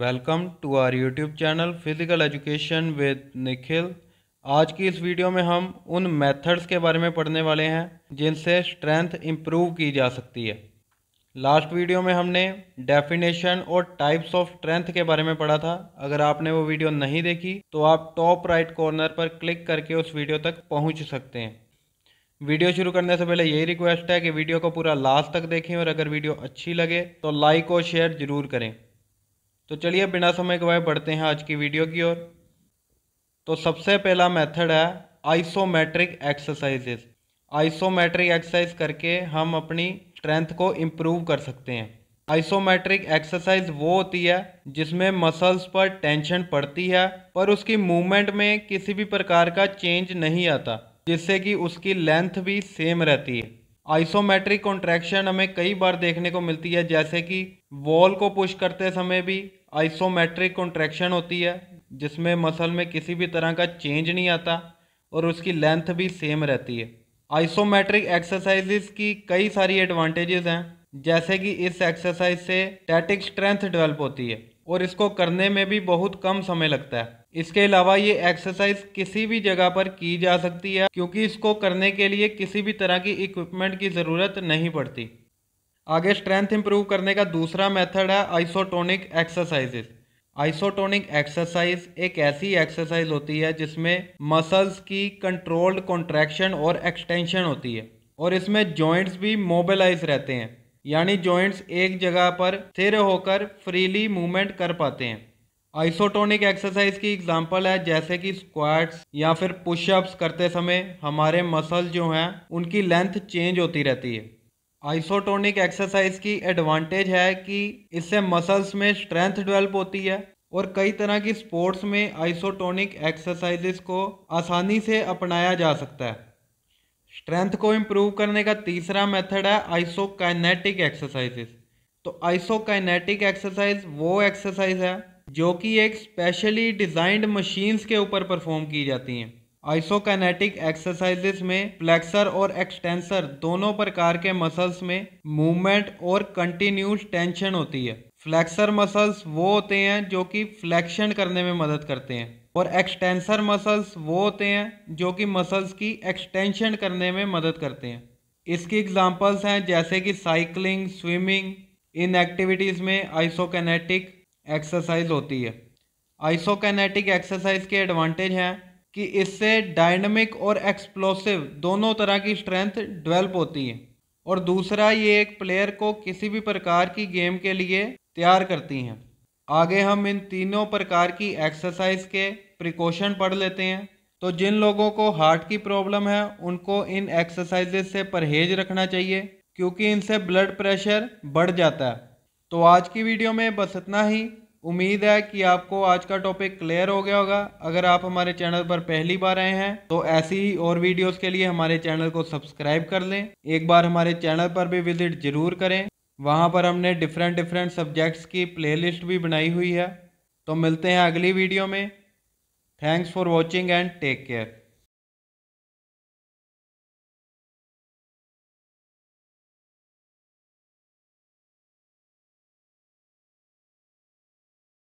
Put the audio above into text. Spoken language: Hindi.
welcome to our YouTube channel physical education with Nikhil आज की इस वीडियो में हम उन मेथड्स के बारे में पढ़ने वाले हैं जिनसे स्ट्रेंथ इम्प्रूव की जा सकती है लास्ट वीडियो में हमने डेफिनेशन और टाइप्स ऑफ स्ट्रेंथ के बारे में पढ़ा था अगर आपने वो वीडियो नहीं देखी तो आप टॉप राइट कॉर्नर पर क्लिक करके उस वीडियो तक पहुंच सकते हैं वीडियो शुरू करने से पहले यही रिक्वेस्ट है कि वीडियो को पूरा लास्ट तक देखें और अगर वीडियो अच्छी लगे तो लाइक और शेयर ज़रूर करें तो चलिए बिना समय गवाए बढ़ते हैं आज की वीडियो की ओर तो सबसे पहला मेथड है आइसोमेट्रिक एक्सरसाइजेस आइसोमेट्रिक एक्सरसाइज करके हम अपनी स्ट्रेंथ को इम्प्रूव कर सकते हैं आइसोमेट्रिक एक्सरसाइज वो होती है जिसमें मसल्स पर टेंशन पड़ती है पर उसकी मूवमेंट में किसी भी प्रकार का चेंज नहीं आता जिससे कि उसकी लेंथ भी सेम रहती है आइसोमेट्रिक कॉन्ट्रैक्शन हमें कई बार देखने को मिलती है जैसे कि वॉल को पुश करते समय भी आइसोमेट्रिक कॉन्ट्रैक्शन होती है जिसमें मसल में किसी भी तरह का चेंज नहीं आता और उसकी लेंथ भी सेम रहती है आइसोमेट्रिक एक्सरसाइजेस की कई सारी एडवांटेजेस हैं जैसे कि इस एक्सरसाइज से टैटिक स्ट्रेंथ डेवलप होती है और इसको करने में भी बहुत कम समय लगता है इसके अलावा ये एक्सरसाइज किसी भी जगह पर की जा सकती है क्योंकि इसको करने के लिए किसी भी तरह की इक्विपमेंट की ज़रूरत नहीं पड़ती आगे स्ट्रेंथ इंप्रूव करने का दूसरा मेथड है आइसोटोनिक एक्सरसाइजेस आइसोटोनिक एक्सरसाइज एक ऐसी एक्सरसाइज होती है जिसमें मसल्स की कंट्रोल्ड कॉन्ट्रैक्शन और एक्सटेंशन होती है और इसमें जॉइंट्स भी मोबिलाइज रहते हैं यानी जॉइंट्स एक जगह पर स्थिर होकर फ्रीली मूवमेंट कर पाते हैं आइसोटोनिक एक्सरसाइज की एग्जांपल है जैसे कि स्क्वाट्स या फिर पुशअप्स करते समय हमारे मसल जो हैं उनकी लेंथ चेंज होती रहती है आइसोटोनिक एक्सरसाइज की एडवांटेज है कि इससे मसल्स में स्ट्रेंथ डेवलप होती है और कई तरह की स्पोर्ट्स में आइसोटोनिक एक्सरसाइजेस को आसानी से अपनाया जा सकता है स्ट्रेंथ को इम्प्रूव करने का तीसरा मेथड है आइसोकाइनेटिक एक्सरसाइजेस तो आइसोकाइनेटिक एक्सरसाइज वो एक्सरसाइज है जो कि एक स्पेशली डिज़ाइंड मशीन्स के ऊपर परफॉर्म की जाती हैं आइसोकैनेटिक एक्सरसाइजेस में फ्लेक्सर और एक्सटेंसर दोनों प्रकार के मसल्स में मूवमेंट और कंटिन्यूस टेंशन होती है फ्लेक्सर मसल्स वो होते हैं जो कि फ्लेक्शन करने में मदद करते हैं और एक्सटेंसर मसल्स वो होते हैं जो कि मसल्स की एक्सटेंशन करने में मदद करते हैं इसकी एग्जांपल्स हैं जैसे कि साइकिलिंग स्विमिंग इन एक्टिविटीज़ में आइसोकैनेटिक एक्सरसाइज होती है आइसोकैनेटिक एक्सरसाइज के एडवांटेज हैं कि इससे डायनमिक और एक्सप्लोसिव दोनों तरह की स्ट्रेंथ डेवलप होती है और दूसरा ये एक प्लेयर को किसी भी प्रकार की गेम के लिए तैयार करती हैं आगे हम इन तीनों प्रकार की एक्सरसाइज के प्रिकॉशन पढ़ लेते हैं तो जिन लोगों को हार्ट की प्रॉब्लम है उनको इन एक्सरसाइजेज से परहेज रखना चाहिए क्योंकि इनसे ब्लड प्रेशर बढ़ जाता है तो आज की वीडियो में बस इतना ही उम्मीद है कि आपको आज का टॉपिक क्लियर हो गया होगा अगर आप हमारे चैनल पर पहली बार आए हैं तो ऐसी ही और वीडियोस के लिए हमारे चैनल को सब्सक्राइब कर लें एक बार हमारे चैनल पर भी विजिट जरूर करें वहाँ पर हमने डिफरेंट डिफरेंट सब्जेक्ट्स की प्लेलिस्ट भी बनाई हुई है तो मिलते हैं अगली वीडियो में thanks for watching and take care